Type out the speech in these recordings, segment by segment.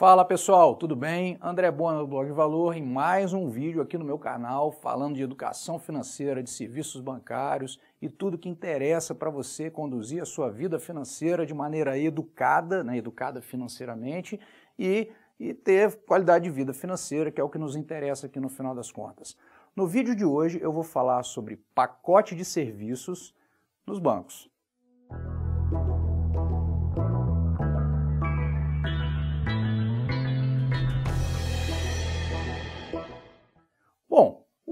Fala pessoal, tudo bem? André Bona do Blog Valor em mais um vídeo aqui no meu canal falando de educação financeira, de serviços bancários e tudo que interessa para você conduzir a sua vida financeira de maneira educada, né, educada financeiramente e, e ter qualidade de vida financeira, que é o que nos interessa aqui no final das contas. No vídeo de hoje eu vou falar sobre pacote de serviços nos bancos.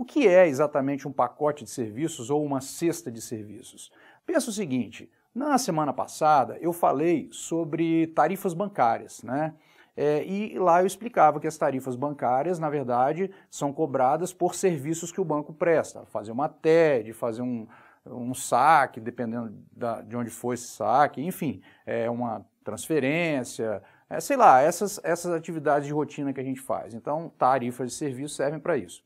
que é exatamente um pacote de serviços ou uma cesta de serviços? Pensa o seguinte: na semana passada eu falei sobre tarifas bancárias, né? É, e lá eu explicava que as tarifas bancárias, na verdade, são cobradas por serviços que o banco presta, fazer uma TED, fazer um, um saque, dependendo da, de onde for esse saque, enfim, é uma transferência, é, sei lá, essas, essas atividades de rotina que a gente faz. Então, tarifas de serviço servem para isso.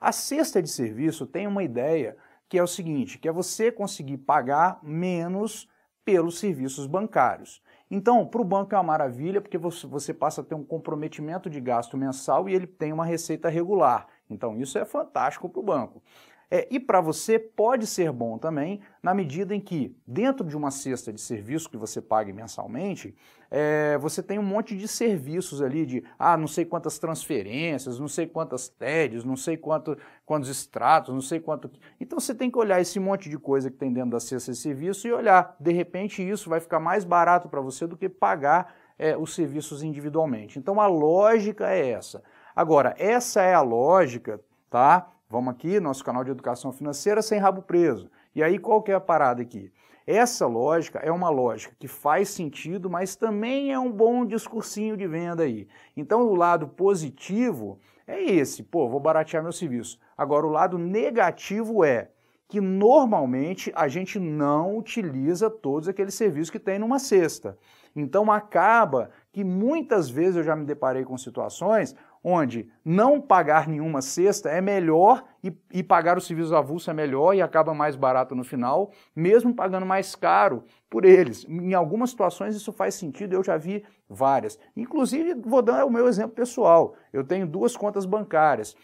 A cesta de serviço tem uma ideia que é o seguinte, que é você conseguir pagar menos pelos serviços bancários. Então, para o banco é uma maravilha, porque você passa a ter um comprometimento de gasto mensal e ele tem uma receita regular. Então, isso é fantástico para o banco. É, e para você pode ser bom também, na medida em que, dentro de uma cesta de serviço que você pague mensalmente, é, você tem um monte de serviços ali de ah, não sei quantas transferências, não sei quantas TEDs, não sei quanto, quantos extratos, não sei quanto. Então você tem que olhar esse monte de coisa que tem dentro da cesta de serviço e olhar, de repente, isso vai ficar mais barato para você do que pagar é, os serviços individualmente. Então a lógica é essa. Agora, essa é a lógica, tá? Vamos aqui, nosso canal de educação financeira sem rabo preso. E aí qual que é a parada aqui? Essa lógica é uma lógica que faz sentido, mas também é um bom discursinho de venda aí. Então o lado positivo é esse, pô, vou baratear meu serviço. Agora o lado negativo é que normalmente a gente não utiliza todos aqueles serviços que tem numa cesta. Então acaba que muitas vezes eu já me deparei com situações onde não pagar nenhuma cesta é melhor e, e, pagar o serviço avulso é melhor e acaba mais barato no final, mesmo pagando mais caro por eles. Em algumas situações isso faz sentido, eu já vi várias. Inclusive, vou dar o meu exemplo pessoal. Eu tenho duas contas bancárias.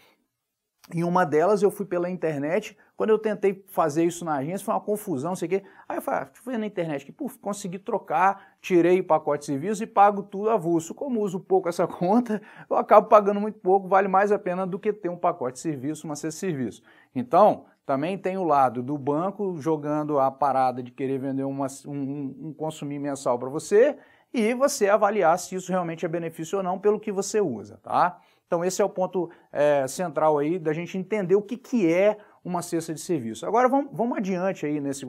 Em uma delas eu fui pela internet, quando eu tentei fazer isso na agência, foi uma confusão, não sei o quê. Aí eu falei, ah, fui na internet que consegui trocar, tirei o pacote de serviços e pago tudo avulso. Como uso pouco essa conta, eu acabo pagando muito pouco, vale mais a pena do que ter um pacote de serviço, uma cesta de serviço. Então, também tem o lado do banco jogando a parada de querer vender uma, um, um consumir mensal para você e você avaliar se isso realmente é benefício ou não pelo que você usa, tá? Então esse é o ponto é, central aí da gente entender o que, que é uma cesta de serviço. Agora vamos, vamos adiante aí nesse,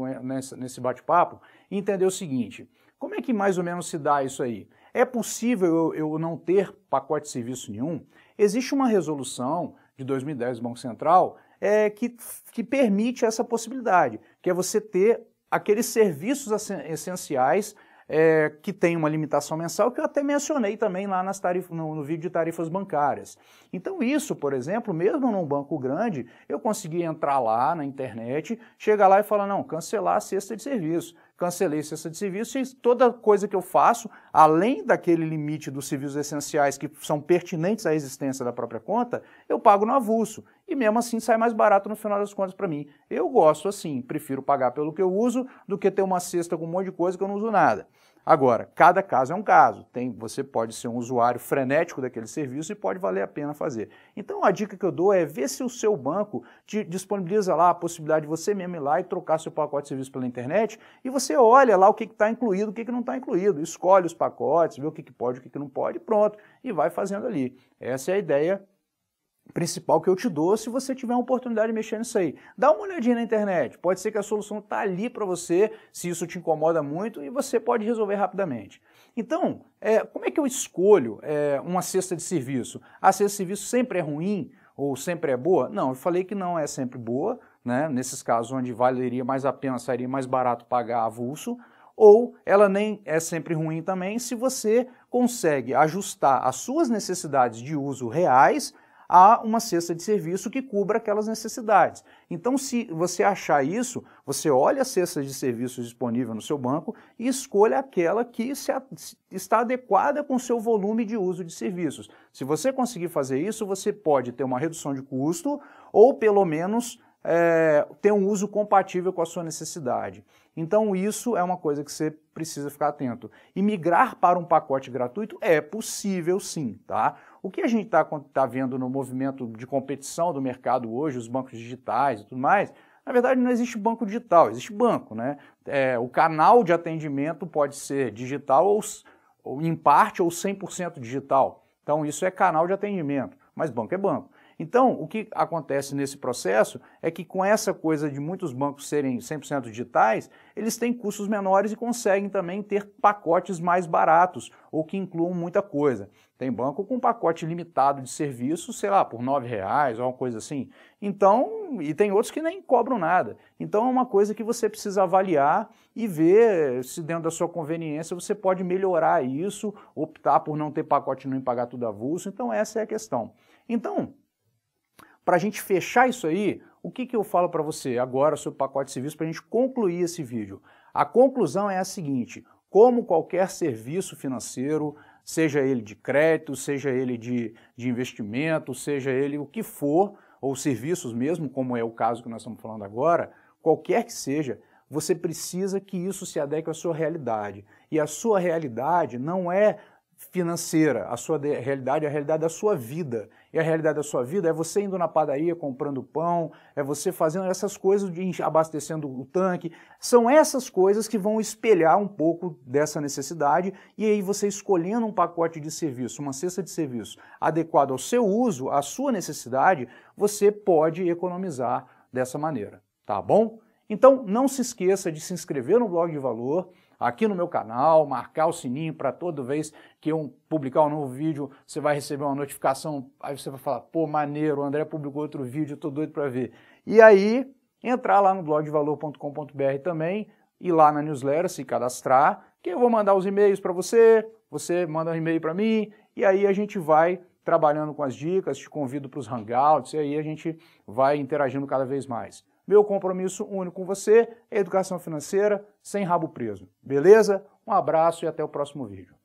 nesse bate-papo e entender o seguinte, como é que mais ou menos se dá isso aí? É possível eu, eu não ter pacote de serviço nenhum? Existe uma resolução de 2010 do Banco Central é, que, que permite essa possibilidade, que é você ter aqueles serviços essenciais é, que tem uma limitação mensal, que eu até mencionei também lá nas tarifas, no, no vídeo de tarifas bancárias. Então, isso, por exemplo, mesmo num banco grande, eu consegui entrar lá na internet, chegar lá e falar: não, cancelar a cesta de serviço cancelei cesta de serviço e toda coisa que eu faço, além daquele limite dos serviços essenciais que são pertinentes à existência da própria conta, eu pago no avulso. E mesmo assim sai mais barato no final das contas para mim. Eu gosto assim, prefiro pagar pelo que eu uso do que ter uma cesta com um monte de coisa que eu não uso nada. Agora, cada caso é um caso. Tem, você pode ser um usuário frenético daquele serviço e pode valer a pena fazer. Então, a dica que eu dou é ver se o seu banco te disponibiliza lá a possibilidade de você mesmo ir lá e trocar seu pacote de serviço pela internet e você olha lá o que está incluído, o que, que não está incluído, escolhe os pacotes, vê o que, que pode, o que, que não pode, pronto, e vai fazendo ali. Essa é a ideia principal que eu te dou se você tiver uma oportunidade de mexer nisso aí. Dá uma olhadinha na internet, pode ser que a solução está ali para você, se isso te incomoda muito, e você pode resolver rapidamente. Então, é, como é que eu escolho é, uma cesta de serviço? A cesta de serviço sempre é ruim ou sempre é boa? Não, eu falei que não é sempre boa, né? nesses casos onde valeria mais a pena, seria mais barato pagar avulso, ou ela nem é sempre ruim também se você consegue ajustar as suas necessidades de uso reais há uma cesta de serviço que cubra aquelas necessidades. Então, se você achar isso, você olha a cesta de serviços disponível no seu banco e escolha aquela que está adequada com o seu volume de uso de serviços. Se você conseguir fazer isso, você pode ter uma redução de custo ou pelo menos é, ter um uso compatível com a sua necessidade. Então, isso é uma coisa que você precisa ficar atento. E migrar para um pacote gratuito é possível sim, tá? O que a gente está tá vendo no movimento de competição do mercado hoje, os bancos digitais e tudo mais, na verdade, não existe banco digital, existe banco, né? É, o canal de atendimento pode ser digital ou, ou em parte ou 100% digital. Então, isso é canal de atendimento, mas banco é banco. Então, o que acontece nesse processo é que com essa coisa de muitos bancos serem 100% digitais, eles têm custos menores e conseguem também ter pacotes mais baratos ou que incluam muita coisa. Tem banco com pacote limitado de serviços, sei lá, por R$ reais ou alguma coisa assim. Então, e tem outros que nem cobram nada. Então é uma coisa que você precisa avaliar e ver se dentro da sua conveniência você pode melhorar isso, optar por não ter pacote não e pagar tudo avulso. Então essa é a questão. Então, para a gente fechar isso aí, o que, que eu falo para você agora sobre o pacote de serviço para a gente concluir esse vídeo? A conclusão é a seguinte: como qualquer serviço financeiro, seja ele de crédito, seja ele de, de investimento, seja ele o que for, ou serviços mesmo, como é o caso que nós estamos falando agora, qualquer que seja, você precisa que isso se adeque à sua realidade. E a sua realidade não é financeira, a sua realidade, é a realidade da sua vida. E a realidade da sua vida é você indo na padaria comprando pão, é você fazendo essas coisas, de abastecendo o tanque. São essas coisas que vão espelhar um pouco dessa necessidade e aí você escolhendo um pacote de serviço, uma cesta de serviço adequado ao seu uso, à sua necessidade, você pode economizar dessa maneira, tá bom? Então não se esqueça de se inscrever no blog de valor aqui no meu canal, marcar o sininho para toda vez que eu publicar um novo vídeo, você vai receber uma notificação, aí você vai falar, pô, maneiro, o André publicou outro vídeo, eu tô doido para ver. E aí, entrar lá no blog de Valor.com.br também, ir lá na newsletter, se cadastrar, que eu vou mandar os e-mails para você, você manda um e-mail para mim, e aí a gente vai trabalhando com as dicas, te convido para os hangouts, e aí a gente vai interagindo cada vez mais. Meu compromisso único com você é educação financeira sem rabo preso. Beleza? Um abraço e até o próximo vídeo.